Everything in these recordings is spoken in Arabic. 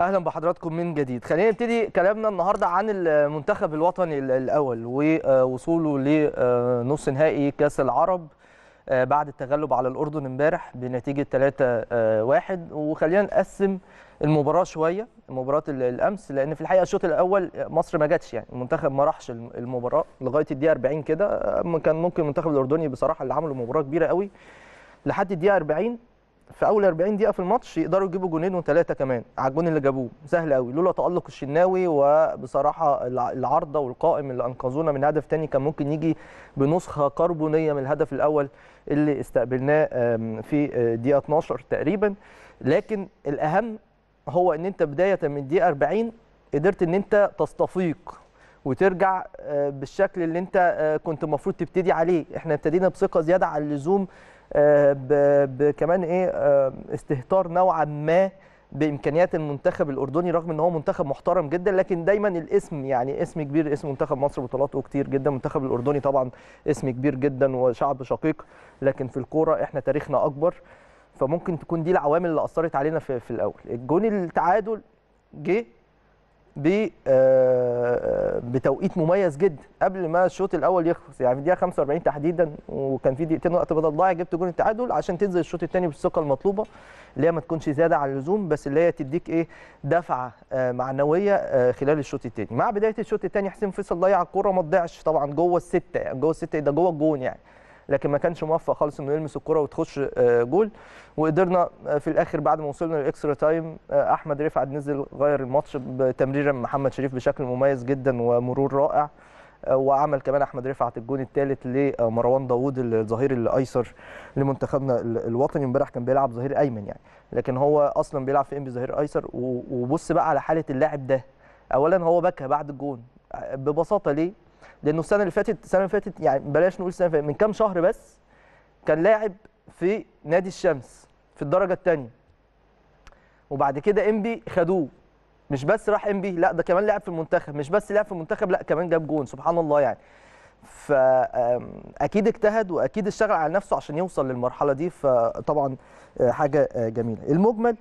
اهلا بحضراتكم من جديد خلينا نبتدي كلامنا النهارده عن المنتخب الوطني الاول ووصوله لنص نهائي كاس العرب آه، بعد التغلب على الاردن امبارح بنتيجه 3-1 آه، وخلينا نقسم المباراه شويه مباراه الامس لان في الحقيقه الشوط الاول مصر ما جاتش يعني المنتخب ما راحش المباراه لغايه الدقيقه 40 كده آه، كان ممكن المنتخب الاردني بصراحه اللي عملوا مباراه كبيره قوي لحد الدقيقه 40 في اول 40 دقيقه في الماتش يقدروا يجيبوا جونين وثلاثه كمان على الجون اللي جابوه سهل قوي لولا تالق الشناوي وبصراحه العارضه والقائم اللي انقذونا من هدف ثاني كان ممكن يجي بنسخه كربونيه من الهدف الاول اللي استقبلناه في آه، دقيقه 12 تقريبا لكن الاهم هو ان انت بدايه من دقيقه 40 قدرت ان انت تستفيق وترجع آه، بالشكل اللي انت آه، كنت المفروض تبتدي عليه احنا ابتدينا بثقه زياده عن اللزوم آه، بكمان ايه آه، استهتار نوعا ما بامكانيات المنتخب الاردني رغم ان هو منتخب محترم جدا لكن دايما الاسم يعني اسم كبير اسم منتخب مصر بطولاته كتير جدا المنتخب الاردني طبعا اسم كبير جدا وشعب شقيق لكن في الكوره احنا تاريخنا اكبر فممكن تكون دي العوامل اللي اثرت علينا في, في الاول الجون التعادل جه آه، آه، بتوقيت مميز جدا قبل ما الشوط الاول يخلص يعني في الدقيقه 45 تحديدا وكان في دقيقتين وقت بدل ضايع جبت جون التعادل عشان تنزل الشوط الثاني بالثقه المطلوبه اللي هي ما تكونش زياده عن اللزوم بس اللي هي تديك ايه دفعه آه، معنويه خلال الشوط الثاني مع بدايه الشوط الثاني حسين فيصل ضيع الكوره ما تضيعش طبعا جوه السته يعني جوه السته ده جوه الجون يعني لكن ما كانش موفق خالص انه يلمس الكره وتخش آه، جول وقدرنا آه، في الاخر بعد ما وصلنا للاكسترا تايم آه، احمد رفعت نزل غير الماتش بتمريره من محمد شريف بشكل مميز جدا ومرور رائع وعمل كمان احمد رفعت الجون الثالث لمروان داوود الظهير الايسر لمنتخبنا الوطني امبارح كان بيلعب ظهير ايمن يعني لكن هو اصلا بيلعب في انبي ظهير ايسر وبص بقى على حاله اللاعب ده اولا هو بكى بعد الجون ببساطه ليه لانه السنه اللي فاتت السنه اللي فاتت يعني بلاش نقول السنه اللي فاتت من كام شهر بس كان لاعب في نادي الشمس في الدرجه الثانيه وبعد كده انبي خدوه مش بس راح انبي لا ده كمان لعب في المنتخب مش بس لعب في المنتخب لا كمان جاب جون سبحان الله يعني فاكيد اجتهد واكيد اشتغل على نفسه عشان يوصل للمرحله دي فطبعا آه، حاجه آه، جميله المجمل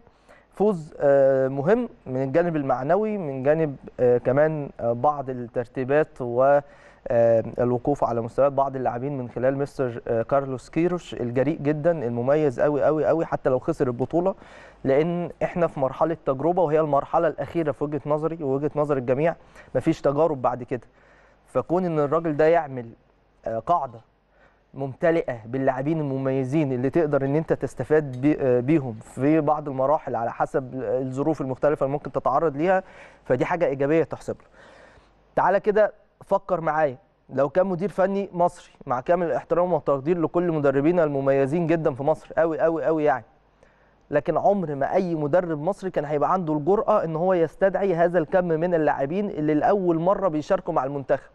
فوز آه، مهم من الجانب المعنوي من جانب آه، كمان آه، بعض الترتيبات والوقوف على مستويات بعض اللاعبين من خلال مستر كارلوس كيروش الجريء جدا المميز قوي قوي قوي حتى لو خسر البطوله لان احنا في مرحله تجربه وهي المرحله الاخيره في وجهه نظري ووجهه نظر الجميع مفيش تجارب بعد كده فكون ان الراجل ده يعمل قاعده ممتلئه باللاعبين المميزين اللي تقدر ان انت تستفاد آه، بيهم في بعض المراحل على حسب الظروف المختلفه اللي ممكن تتعرض ليها فدي حاجه ايجابيه تحسب له. تعالى كده فكر معايا لو كان مدير فني مصري مع كامل الاحترام والتقدير لكل مدربينا المميزين جدا في مصر قوي قوي قوي يعني لكن عمر ما اي مدرب مصري كان هيبقى عنده الجرأه ان هو يستدعي هذا الكم من اللاعبين اللي لاول مره بيشاركوا مع المنتخب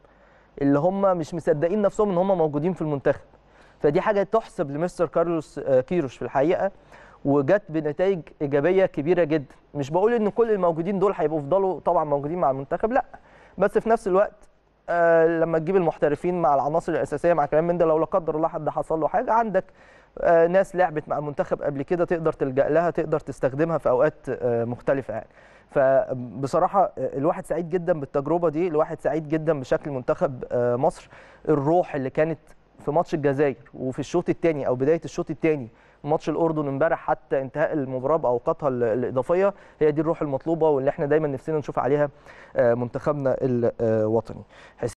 اللي هم مش مصدقين نفسهم ان هم موجودين في المنتخب فدي حاجه تحسب لمستر كارلوس آه، كيروش في الحقيقه وجت بنتائج ايجابيه كبيره جدا مش بقول ان كل الموجودين دول هيبقوا فضلوا طبعا موجودين مع المنتخب لا بس في نفس الوقت آه لما تجيب المحترفين مع العناصر الاساسيه مع كلام من ده لو لا قدر الله حد حصل له حاجه عندك آه، ناس لعبت مع المنتخب قبل كده تقدر تلجا لها تقدر تستخدمها في اوقات آه، مختلفه يعني فبصراحه آه، الواحد سعيد جدا بالتجربه دي الواحد سعيد جدا بشكل منتخب مصر الروح اللي كانت في ماتش الجزائر وفي الشوط الثاني او بدايه الشوط الثاني ماتش الاردن امبارح حتى انتهاء المباراه باوقاتها الاضافيه هي دي الروح المطلوبه واللي احنا دايما نفسنا نشوف عليها منتخبنا الوطني